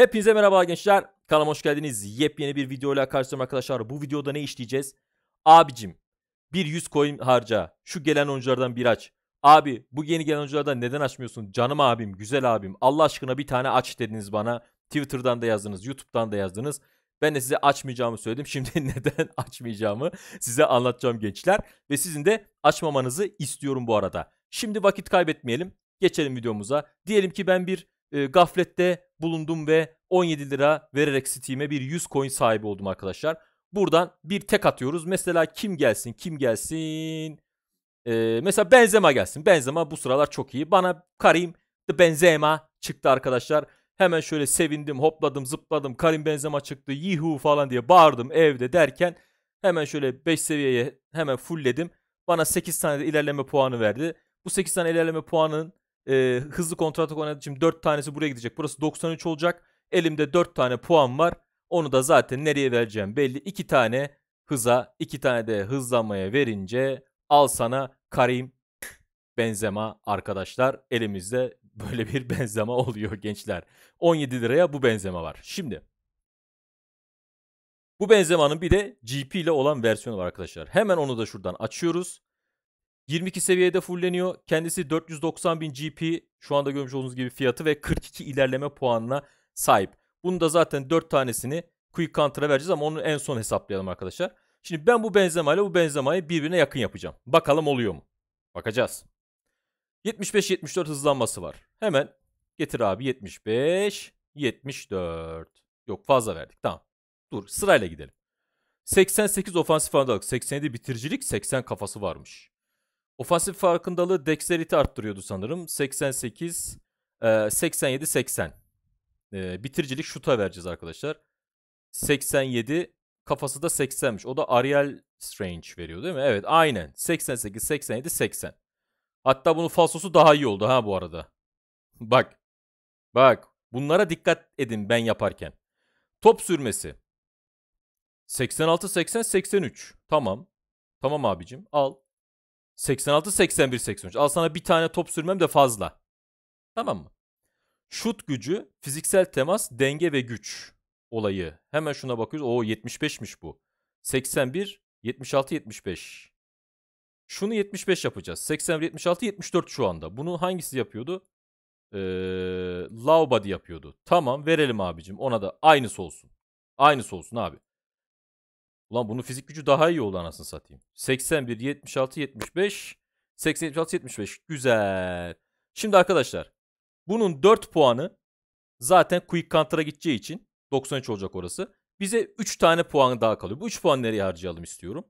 Hepinize merhaba gençler. Kanalıma hoş geldiniz. Yepyeni bir videoyla karşınızdayım arkadaşlar. Bu videoda ne işleyeceğiz? Abicim bir 100 coin harca. Şu gelen oyunculardan bir aç. Abi bu yeni gelen oyunculardan neden açmıyorsun? Canım abim, güzel abim. Allah aşkına bir tane aç dediniz bana. Twitter'dan da yazdınız, YouTube'dan da yazdınız. Ben de size açmayacağımı söyledim. Şimdi neden açmayacağımı size anlatacağım gençler. Ve sizin de açmamanızı istiyorum bu arada. Şimdi vakit kaybetmeyelim. Geçelim videomuza. Diyelim ki ben bir e, gaflette bulundum ve 17 lira vererek Steam'e bir 100 coin sahibi oldum arkadaşlar. Buradan bir tek atıyoruz. Mesela kim gelsin kim gelsin. Ee, mesela Benzema gelsin. Benzema bu sıralar çok iyi. Bana Karim The Benzema çıktı arkadaşlar. Hemen şöyle sevindim, hopladım, zıpladım. Karim Benzema çıktı. Yihu falan diye bağırdım evde derken hemen şöyle 5 seviyeye hemen fullledim. Bana 8 tane de ilerleme puanı verdi. Bu 8 tane ilerleme puanının e, hızlı kontratak oynadığı için 4 tanesi buraya gidecek. Burası 93 olacak. Elimde 4 tane puan var. Onu da zaten nereye vereceğim belli. 2 tane hıza, 2 tane de hızlanmaya verince al sana Karim Benzema arkadaşlar. Elimizde böyle bir benzema oluyor gençler. 17 liraya bu benzema var. Şimdi bu benzemanın bir de GP ile olan versiyonu var arkadaşlar. Hemen onu da şuradan açıyoruz. 22 seviyede fulleniyor. Kendisi 490 bin GP şu anda görmüş olduğunuz gibi fiyatı ve 42 ilerleme puanına sahip. Bunu da zaten 4 tanesini Quick Counter'a vereceğiz ama onu en son hesaplayalım arkadaşlar. Şimdi ben bu Benzema ile bu benzemayı birbirine yakın yapacağım. Bakalım oluyor mu? Bakacağız. 75-74 hızlanması var. Hemen getir abi 75, 74. Yok fazla verdik tamam. Dur sırayla gidelim. 88 ofansif andalık, 87 bitiricilik, 80 kafası varmış. Ofansif farkındalığı dexterity arttırıyordu sanırım. 88, 87, 80. E, bitiricilik şuta vereceğiz arkadaşlar. 87, kafası da 80'miş. O da Ariel Strange veriyor değil mi? Evet aynen. 88, 87, 80. Hatta bunun falsosu daha iyi oldu ha bu arada. Bak. Bak. Bunlara dikkat edin ben yaparken. Top sürmesi. 86, 80, 83. Tamam. Tamam abicim al. 86, 81, 83. Al sana bir tane top sürmem de fazla. Tamam mı? Şut gücü, fiziksel temas, denge ve güç olayı. Hemen şuna bakıyoruz. Oo 75'miş bu. 81, 76, 75. Şunu 75 yapacağız. 81, 76, 74 şu anda. Bunu hangisi yapıyordu? Ee, Laubadi yapıyordu. Tamam verelim abicim. Ona da aynısı olsun. Aynısı olsun abi. Ulan bunu fizik gücü daha iyi olan anasını satayım. 81, 76, 75. 80, 76, 75. Güzel. Şimdi arkadaşlar bunun 4 puanı zaten quick counter'a gideceği için 93 olacak orası. Bize 3 tane puan daha kalıyor. Bu 3 puan nereye harcayalım istiyorum.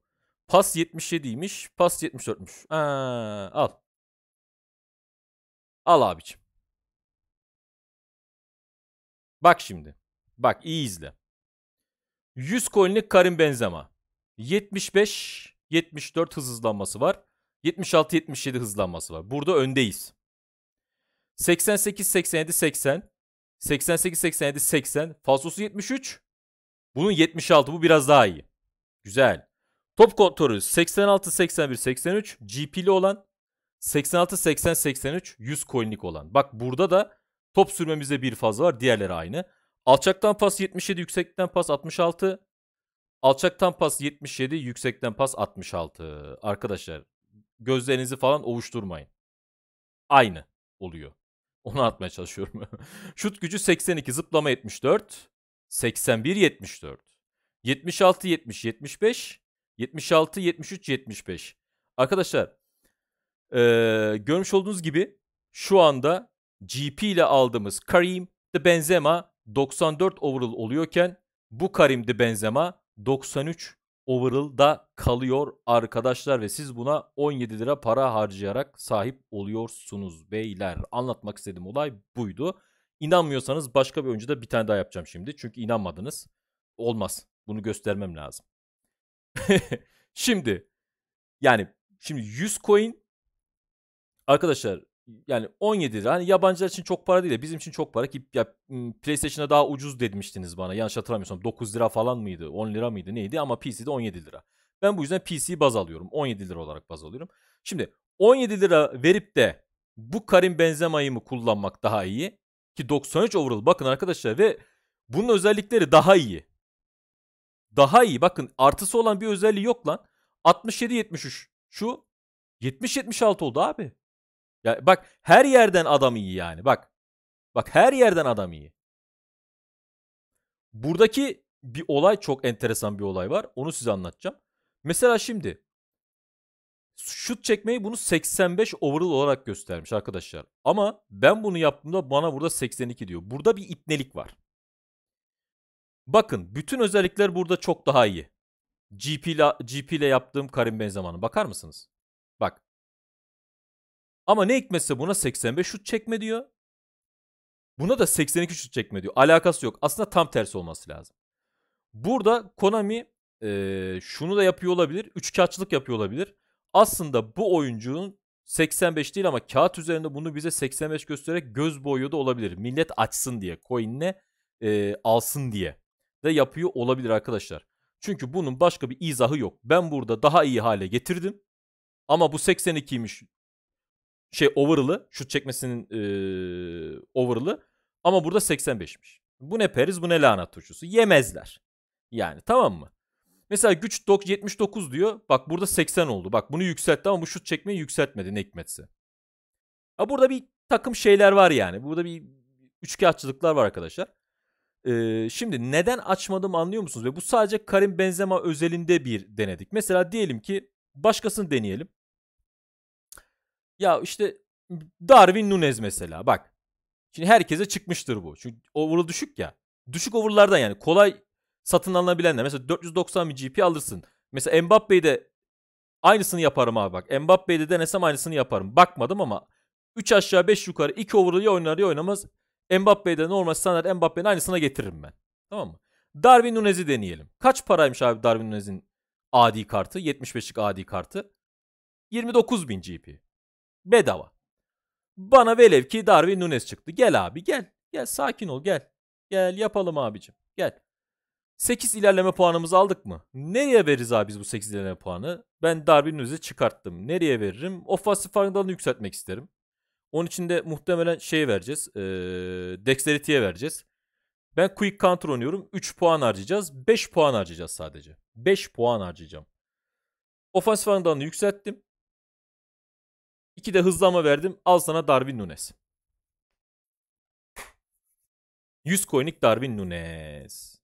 Pas 77'ymiş. Pas 74'müş. Ha, al. Al abiciğim. Bak şimdi. Bak iyi izle. 100 coin'lik Karim Benzema. 75 74 hız hızlanması var. 76 77 hızlanması var. Burada öndeyiz. 88 87 80 88 87 80 falsosu 73 bunun 76 bu biraz daha iyi. Güzel. Top kontrolü 86 81 83 GP'li olan 86 80 83 100 coin'lik olan. Bak burada da top sürmemizde bir fazla var. Diğerleri aynı. Alçaktan pas 77, yüksekten pas 66. Alçaktan pas 77, yüksekten pas 66. Arkadaşlar gözlerinizi falan ovuşturmayın. Aynı oluyor. Onu atmaya çalışıyorum. Şut gücü 82, zıplama 74, 81 74, 76 70 75, 76 73 75. Arkadaşlar ee, görmüş olduğunuz gibi şu anda GP ile aldığımız Karim, The Benzema 94 overall oluyorken bu Karim'di Benzema 93 overall'da kalıyor arkadaşlar ve siz buna 17 lira para harcayarak sahip oluyorsunuz beyler. Anlatmak istediğim olay buydu. İnanmıyorsanız başka bir oyuncuda bir tane daha yapacağım şimdi. Çünkü inanmadınız. Olmaz. Bunu göstermem lazım. şimdi yani şimdi 100 coin arkadaşlar yani 17 lira hani yabancılar için çok para değil de bizim için çok para ki ya PlayStation'a daha ucuz demiştiniz bana. Yanlış hatırlamıyorsam 9 lira falan mıydı? 10 lira mıydı? Neydi? Ama PC'de 17 lira. Ben bu yüzden PC'yi baz alıyorum. 17 lira olarak baz alıyorum. Şimdi 17 lira verip de bu Karim Benzema'yı mı kullanmak daha iyi? Ki 93 overall bakın arkadaşlar ve bunun özellikleri daha iyi. Daha iyi bakın artısı olan bir özelliği yok lan. 67-73 şu 70-76 oldu abi. Ya bak her yerden adam iyi yani. Bak. Bak her yerden adam iyi. Buradaki bir olay çok enteresan bir olay var. Onu size anlatacağım. Mesela şimdi şut çekmeyi bunu 85 overall olarak göstermiş arkadaşlar. Ama ben bunu yaptığımda bana burada 82 diyor. Burada bir ipnelik var. Bakın bütün özellikler burada çok daha iyi. GP ile, GP ile yaptığım Karim Benzema'nın bakar mısınız? Ama ne hikmetse buna 85 şut çekme diyor. Buna da 82 şut çekme diyor. Alakası yok. Aslında tam tersi olması lazım. Burada Konami e, şunu da yapıyor olabilir. Üçkağıtçılık yapıyor olabilir. Aslında bu oyuncunun 85 değil ama kağıt üzerinde bunu bize 85 göstererek göz boyu da olabilir. Millet açsın diye coin'le e, alsın diye de yapıyor olabilir arkadaşlar. Çünkü bunun başka bir izahı yok. Ben burada daha iyi hale getirdim ama bu 82'ymiş şey overall'ı şut çekmesinin e, overall'ı ama burada 85'miş. Bu ne periz bu ne lanet turşusu. Yemezler. Yani tamam mı? Mesela güç 79 diyor. Bak burada 80 oldu. Bak bunu yükseltti ama bu şut çekmeyi yükseltmedi ne hikmetse. Ha burada bir takım şeyler var yani. Burada bir üçkağıtçılıklar var arkadaşlar. Ee, şimdi neden açmadım anlıyor musunuz? Ve bu sadece Karim Benzema özelinde bir denedik. Mesela diyelim ki başkasını deneyelim. Ya işte Darwin Nunez mesela bak. Şimdi herkese çıkmıştır bu. Çünkü over'ı düşük ya. Düşük over'lardan yani kolay satın alınabilenler. Mesela 490 bir GP alırsın. Mesela Mbappe'yi de aynısını yaparım abi bak. Mbappe'yi de denesem aynısını yaparım. Bakmadım ama 3 aşağı 5 yukarı 2 over'ı ya oynar ya oynamaz. Mbappe'yi de normal standart Mbappe'nin aynısına getiririm ben. Tamam mı? Darwin Nunez'i deneyelim. Kaç paraymış abi Darwin Nunez'in AD kartı? 75'lik AD kartı. 29 bin GP. Bedava. Bana velev ki Darwin Nunes çıktı. Gel abi gel. Gel sakin ol gel. Gel yapalım abicim. Gel. 8 ilerleme puanımızı aldık mı? Nereye veririz abi biz bu 8 ilerleme puanı? Ben Darwin Nunes'i çıkarttım. Nereye veririm? Ofansif farkındalığını yükseltmek isterim. Onun için de muhtemelen şey vereceğiz. Ee, Dexterity'ye vereceğiz. Ben Quick Counter oynuyorum. 3 puan harcayacağız. 5 puan harcayacağız sadece. 5 puan harcayacağım. Ofansif farkındalığını yükselttim. İki de hızlama verdim. Al sana Darwin Nunes. 100 coin'lik Darwin Nunes.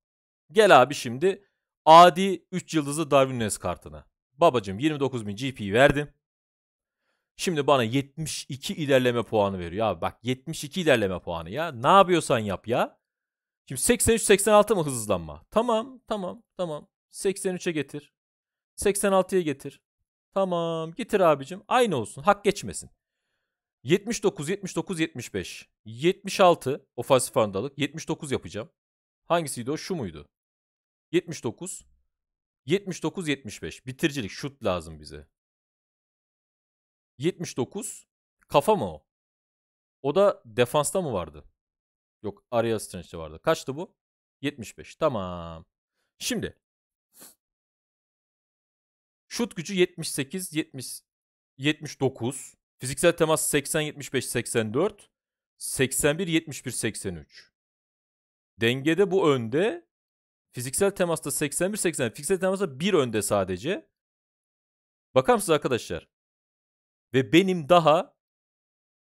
Gel abi şimdi adi 3 yıldızlı Darwin Nunes kartına. Babacım 29.000 GP verdim. Şimdi bana 72 ilerleme puanı veriyor. Abi bak 72 ilerleme puanı ya. Ne yapıyorsan yap ya. Şimdi 83-86 mı hızlanma? Tamam tamam tamam. 83'e getir. 86'ya getir. Tamam getir abicim. Aynı olsun. Hak geçmesin. 79, 79, 75. 76 ofansif andalık. 79 yapacağım. Hangisiydi o? Şu muydu? 79. 79, 75. Bitiricilik. Şut lazım bize. 79. Kafa mı o? O da defansta mı vardı? Yok. Araya Strange'de vardı. Kaçtı bu? 75. Tamam. Şimdi Şut gücü 78, 70, 79. Fiziksel temas 80, 75, 84. 81, 71, 83. Dengede bu önde. Fiziksel temasta 81, 80. Fiziksel temasta bir önde sadece. Bakar mısınız arkadaşlar? Ve benim daha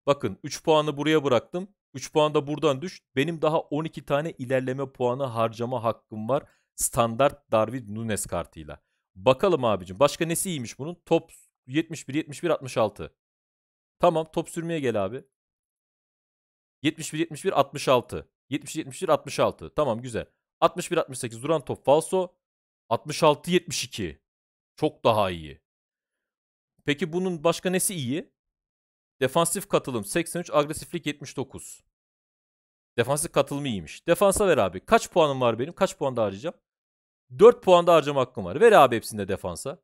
bakın 3 puanı buraya bıraktım. 3 puan da buradan düş. Benim daha 12 tane ilerleme puanı harcama hakkım var. Standart Darwin Nunes kartıyla. Bakalım abicim. Başka nesi iyiymiş bunun? Top 71, 71, 66. Tamam top sürmeye gel abi. 71, 71, 66. 71, 71, 66. Tamam güzel. 61, 68 duran top falso. 66, 72. Çok daha iyi. Peki bunun başka nesi iyi? Defansif katılım 83, agresiflik 79. Defansif katılımı iyiymiş. Defansa ver abi. Kaç puanım var benim? Kaç puan daha harcayacağım? 4 puan da harcama hakkım var. Ver abi hepsini de defansa.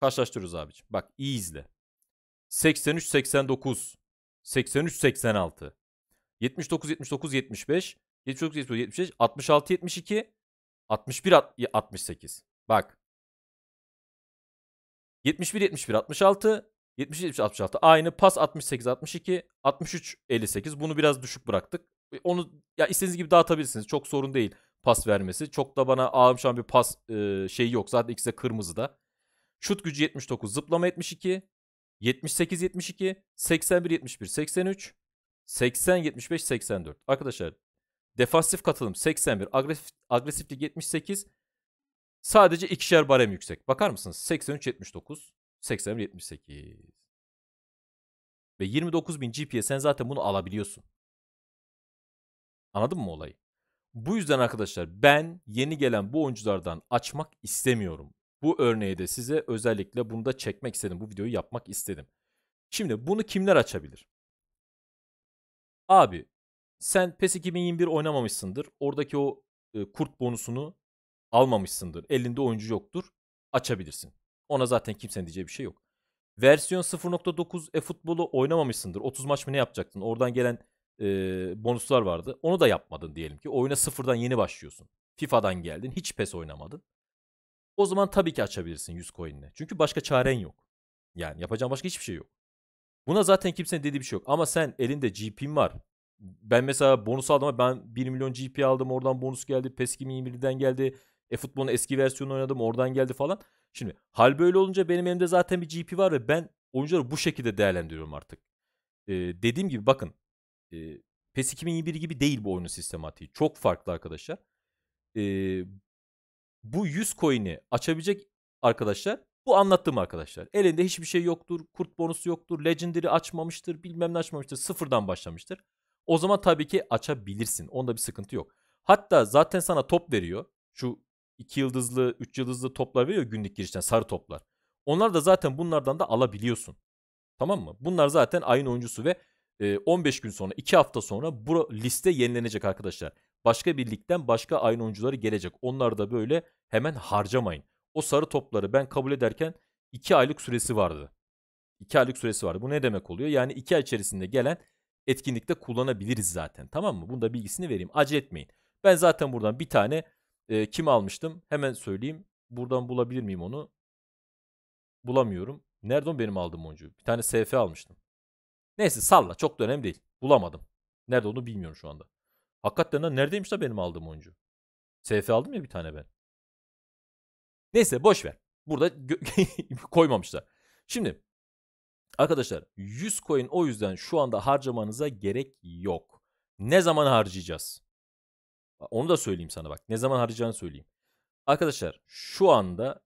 Karşılaştırıyoruz abiciğim. Bak iyi izle. 83-89. 83-86. 79-79-75. 79-75. 66-72. 61-68. Bak. 71-71-66. 77-66 aynı. Pas 68-62. 63-58. Bunu biraz düşük bıraktık onu ya istediğiniz gibi dağıtabilirsiniz. Çok sorun değil pas vermesi. Çok da bana ağım şu an bir pas e, şeyi yok. Zaten ikisi de kırmızı da. Şut gücü 79, zıplama 72, 78 72, 81 71, 83, 80 75 84. Arkadaşlar defansif katılım 81, agresif agresiflik 78. Sadece ikişer barem yüksek. Bakar mısınız? 83 79, 81 78. Ve 29.000 GPS'en zaten bunu alabiliyorsun. Anladın mı olayı? Bu yüzden arkadaşlar ben yeni gelen bu oyunculardan açmak istemiyorum. Bu örneği de size özellikle bunu da çekmek istedim. Bu videoyu yapmak istedim. Şimdi bunu kimler açabilir? Abi sen PES 2021 oynamamışsındır. Oradaki o e, kurt bonusunu almamışsındır. Elinde oyuncu yoktur. Açabilirsin. Ona zaten kimsenin diyeceği bir şey yok. Versiyon 0.9 e futbolu oynamamışsındır. 30 maç mı ne yapacaktın? Oradan gelen e, bonuslar vardı. Onu da yapmadın diyelim ki. Oyuna sıfırdan yeni başlıyorsun. FIFA'dan geldin. Hiç PES oynamadın. O zaman tabii ki açabilirsin 100 coin'le. Çünkü başka çaren yok. Yani yapacağın başka hiçbir şey yok. Buna zaten kimsenin dediği bir şey yok. Ama sen elinde GP'in var. Ben mesela bonus aldım ama ben 1 milyon GP aldım. Oradan bonus geldi. PES 2021'den geldi. E futbolun eski versiyonunu oynadım. Oradan geldi falan. Şimdi hal böyle olunca benim elimde zaten bir GP var ve ben oyuncuları bu şekilde değerlendiriyorum artık. Ee, dediğim gibi bakın e, PES 2021 gibi değil bu oyunun sistematiği. Çok farklı arkadaşlar. E, bu 100 coin'i açabilecek arkadaşlar bu anlattığım arkadaşlar. Elinde hiçbir şey yoktur. Kurt bonusu yoktur. Legendary açmamıştır. Bilmem ne açmamıştır. Sıfırdan başlamıştır. O zaman tabii ki açabilirsin. Onda bir sıkıntı yok. Hatta zaten sana top veriyor. Şu iki yıldızlı, üç yıldızlı toplar veriyor günlük girişten sarı toplar. Onlar da zaten bunlardan da alabiliyorsun. Tamam mı? Bunlar zaten ayın oyuncusu ve 15 gün sonra 2 hafta sonra bu liste yenilenecek arkadaşlar. Başka bir ligden başka aynı oyuncuları gelecek. Onları da böyle hemen harcamayın. O sarı topları ben kabul ederken 2 aylık süresi vardı. 2 aylık süresi vardı. Bu ne demek oluyor? Yani 2 ay içerisinde gelen etkinlikte kullanabiliriz zaten. Tamam mı? Bunu da bilgisini vereyim. Acele etmeyin. Ben zaten buradan bir tane e, kim almıştım? Hemen söyleyeyim. Buradan bulabilir miyim onu? Bulamıyorum. Nereden benim aldığım oyuncu? Bir tane SF almıştım. Neyse salla çok da önemli değil. Bulamadım. Nerede onu bilmiyorum şu anda. Hakikaten lan neredeymiş da benim aldığım oyuncu? SF aldım ya bir tane ben. Neyse boş ver. Burada koymamışlar. Şimdi arkadaşlar 100 coin o yüzden şu anda harcamanıza gerek yok. Ne zaman harcayacağız? Onu da söyleyeyim sana bak. Ne zaman harcayacağını söyleyeyim. Arkadaşlar şu anda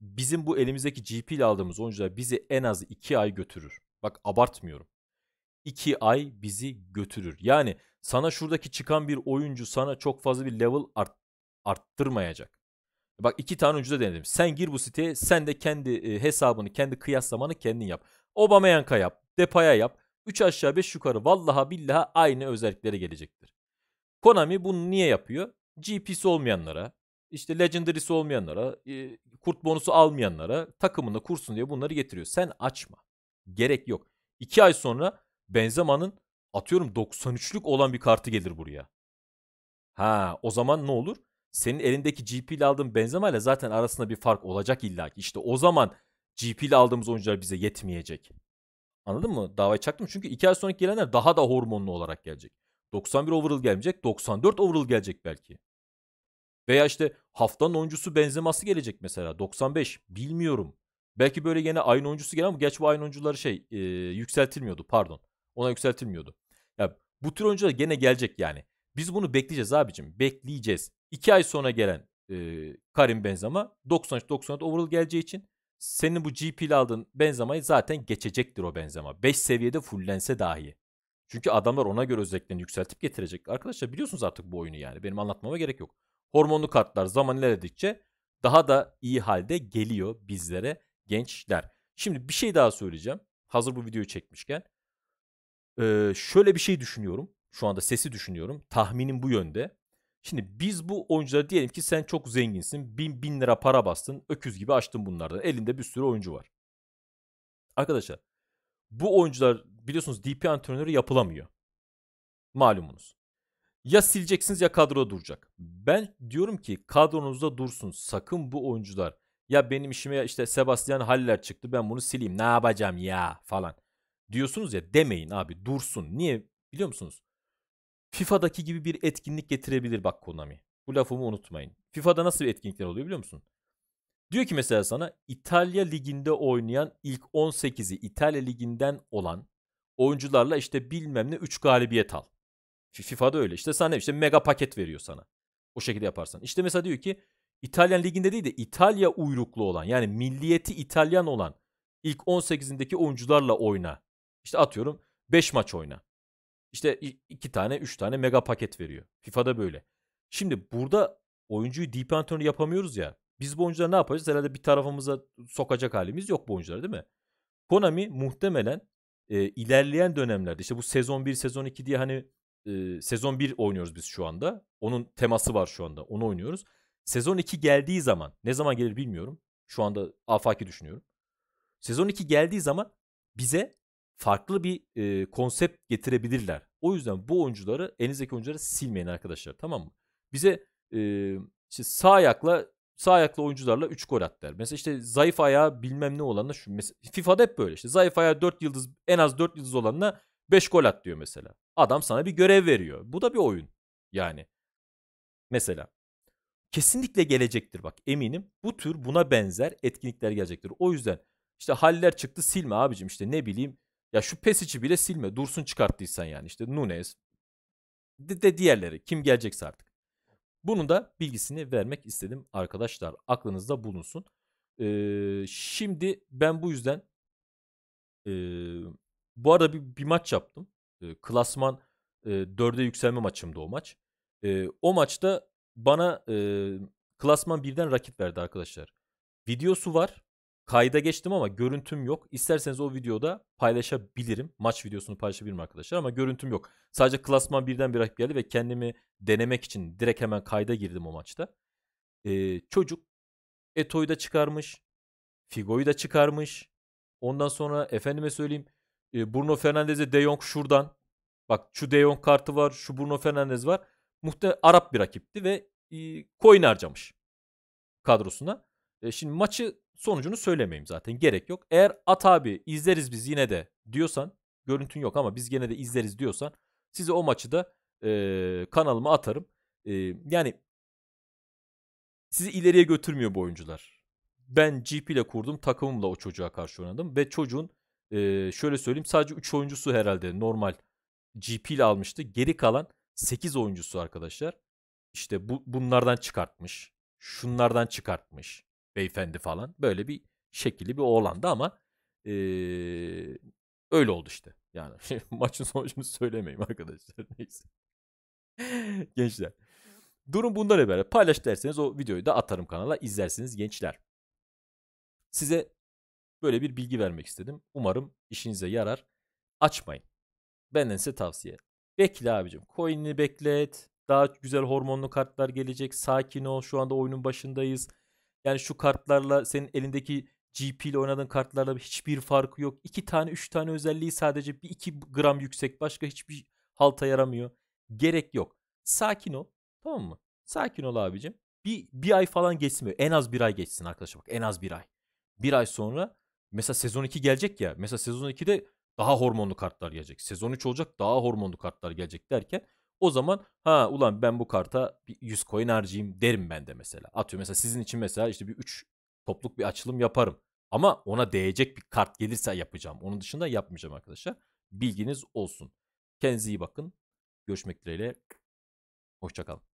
bizim bu elimizdeki GP ile aldığımız oyuncular bizi en az 2 ay götürür. Bak abartmıyorum. 2 ay bizi götürür. Yani sana şuradaki çıkan bir oyuncu sana çok fazla bir level art, arttırmayacak. Bak iki tane oyuncu da denedim. Sen gir bu siteye sen de kendi e, hesabını, kendi kıyaslamanı kendin yap. Obameyanka yap, Depay'a yap. 3 aşağı 5 yukarı vallaha billaha aynı özelliklere gelecektir. Konami bunu niye yapıyor? GP'si olmayanlara, işte Legendary'si olmayanlara, e, kurt bonusu almayanlara takımında kursun diye bunları getiriyor. Sen açma. Gerek yok. 2 ay sonra Benzema'nın atıyorum 93'lük olan bir kartı gelir buraya. Ha o zaman ne olur? Senin elindeki GP ile aldığın Benzema ile zaten arasında bir fark olacak illa ki. İşte o zaman GP ile aldığımız oyuncular bize yetmeyecek. Anladın mı? Davayı çaktım çünkü 2 ay sonraki gelenler daha da hormonlu olarak gelecek. 91 overall gelmeyecek, 94 overall gelecek belki. Veya işte haftanın oyuncusu benzeması gelecek mesela 95 bilmiyorum. Belki böyle yine aynı oyuncusu gelen ama geç bu aynı oyuncuları şey e, yükseltilmiyordu pardon. Ona yükseltilmiyordu. Ya bu tür oyuncular gene gelecek yani. Biz bunu bekleyeceğiz abicim. Bekleyeceğiz. 2 ay sonra gelen e, Karim Benzema 93-94 overall geleceği için senin bu GP ile aldığın Benzema'yı zaten geçecektir o Benzema. 5 seviyede fullense dahi. Çünkü adamlar ona göre özelliklerini yükseltip getirecek. Arkadaşlar biliyorsunuz artık bu oyunu yani. Benim anlatmama gerek yok. Hormonlu kartlar zaman ilerledikçe daha da iyi halde geliyor bizlere gençler. Şimdi bir şey daha söyleyeceğim. Hazır bu videoyu çekmişken. Ee, şöyle bir şey düşünüyorum. Şu anda sesi düşünüyorum. Tahminim bu yönde. Şimdi biz bu oyuncuları diyelim ki sen çok zenginsin. Bin, bin lira para bastın. Öküz gibi açtın bunlardan. Elinde bir sürü oyuncu var. Arkadaşlar bu oyuncular biliyorsunuz DP antrenörü yapılamıyor. Malumunuz. Ya sileceksiniz ya kadroda duracak. Ben diyorum ki kadronuzda dursun. Sakın bu oyuncular ya benim işime işte Sebastian Haller çıktı ben bunu sileyim ne yapacağım ya falan diyorsunuz ya demeyin abi dursun. Niye biliyor musunuz? FIFA'daki gibi bir etkinlik getirebilir bak Konami. Bu lafımı unutmayın. FIFA'da nasıl bir etkinlikler oluyor biliyor musun? Diyor ki mesela sana İtalya liginde oynayan ilk 18'i İtalya liginden olan oyuncularla işte bilmem ne 3 galibiyet al. FIFA'da öyle. işte sana işte mega paket veriyor sana. O şekilde yaparsan. İşte mesela diyor ki İtalyan liginde değil de İtalya uyruklu olan yani milliyeti İtalyan olan ilk 18'indeki oyuncularla oyna işte atıyorum 5 maç oyna. İşte 2 tane 3 tane mega paket veriyor. FIFA'da böyle. Şimdi burada oyuncuyu deep entry yapamıyoruz ya. Biz bu oyuncuları ne yapacağız? Herhalde bir tarafımıza sokacak halimiz yok bu oyuncuları değil mi? Konami muhtemelen e, ilerleyen dönemlerde işte bu sezon 1 sezon 2 diye hani e, sezon 1 oynuyoruz biz şu anda. Onun teması var şu anda. Onu oynuyoruz. Sezon 2 geldiği zaman ne zaman gelir bilmiyorum. Şu anda afaki düşünüyorum. Sezon 2 geldiği zaman bize farklı bir e, konsept getirebilirler. O yüzden bu oyuncuları elinizdeki oyuncuları silmeyin arkadaşlar tamam mı? Bize e, işte sağ ayakla sağ ayaklı oyuncularla 3 gol at der. Mesela işte zayıf ayağı bilmem ne olanla şu mesela FIFA'da hep böyle işte zayıf ayağı 4 yıldız en az 4 yıldız olanla 5 gol at diyor mesela. Adam sana bir görev veriyor. Bu da bir oyun yani. Mesela kesinlikle gelecektir bak eminim. Bu tür buna benzer etkinlikler gelecektir. O yüzden işte haller çıktı silme abicim işte ne bileyim ya şu Pesic'i bile silme. Dursun çıkarttıysan yani. işte Nunes de, de diğerleri. Kim gelecekse artık. Bunun da bilgisini vermek istedim arkadaşlar. Aklınızda bulunsun. Ee, şimdi ben bu yüzden e, bu arada bir, bir maç yaptım. E, klasman e, 4'e yükselme maçımdı o maç. E, o maçta bana e, klasman birden rakip verdi arkadaşlar. Videosu var. Kayda geçtim ama görüntüm yok. İsterseniz o videoda paylaşabilirim. Maç videosunu paylaşabilirim arkadaşlar ama görüntüm yok. Sadece klasman birden bir rakip geldi ve kendimi denemek için direkt hemen kayda girdim o maçta. Ee, çocuk Eto'yu da çıkarmış. Figo'yu da çıkarmış. Ondan sonra efendime söyleyeyim e, Bruno Fernandez'e De Jong şuradan. Bak şu De Jong kartı var, şu Bruno Fernandez var. Muhte Arap bir rakipti ve e, coin harcamış kadrosuna. E, şimdi maçı sonucunu söylemeyeyim zaten gerek yok. Eğer at abi izleriz biz yine de diyorsan görüntün yok ama biz yine de izleriz diyorsan size o maçı da e, kanalıma atarım. E, yani sizi ileriye götürmüyor bu oyuncular. Ben GP ile kurdum takımımla o çocuğa karşı oynadım ve çocuğun e, şöyle söyleyeyim sadece 3 oyuncusu herhalde normal GP ile almıştı. Geri kalan 8 oyuncusu arkadaşlar işte bu, bunlardan çıkartmış. Şunlardan çıkartmış beyefendi falan. Böyle bir şekilli bir oğlandı ama e, öyle oldu işte. Yani maçın sonucunu söylemeyeyim arkadaşlar. Neyse. gençler. Durum bundan ibaret. Paylaş derseniz o videoyu da atarım kanala. izlersiniz gençler. Size böyle bir bilgi vermek istedim. Umarım işinize yarar. Açmayın. Benden size tavsiye. Bekle abicim. Coin'ini beklet. Daha güzel hormonlu kartlar gelecek. Sakin ol. Şu anda oyunun başındayız. Yani şu kartlarla senin elindeki GP ile oynadığın kartlarla hiçbir farkı yok. İki tane üç tane özelliği sadece bir iki gram yüksek. Başka hiçbir halta yaramıyor. Gerek yok. Sakin ol. Tamam mı? Sakin ol abicim. Bir, bir ay falan geçmiyor. En az bir ay geçsin arkadaşlar bak. En az bir ay. Bir ay sonra mesela sezon 2 gelecek ya. Mesela sezon 2'de daha hormonlu kartlar gelecek. Sezon 3 olacak daha hormonlu kartlar gelecek derken o zaman ha ulan ben bu karta bir 100 coin harcayayım derim ben de mesela. Atıyorum mesela sizin için mesela işte bir 3 topluk bir açılım yaparım. Ama ona değecek bir kart gelirse yapacağım. Onun dışında yapmayacağım arkadaşlar. Bilginiz olsun. Kendinize iyi bakın. Görüşmek dileğiyle. Hoşçakalın.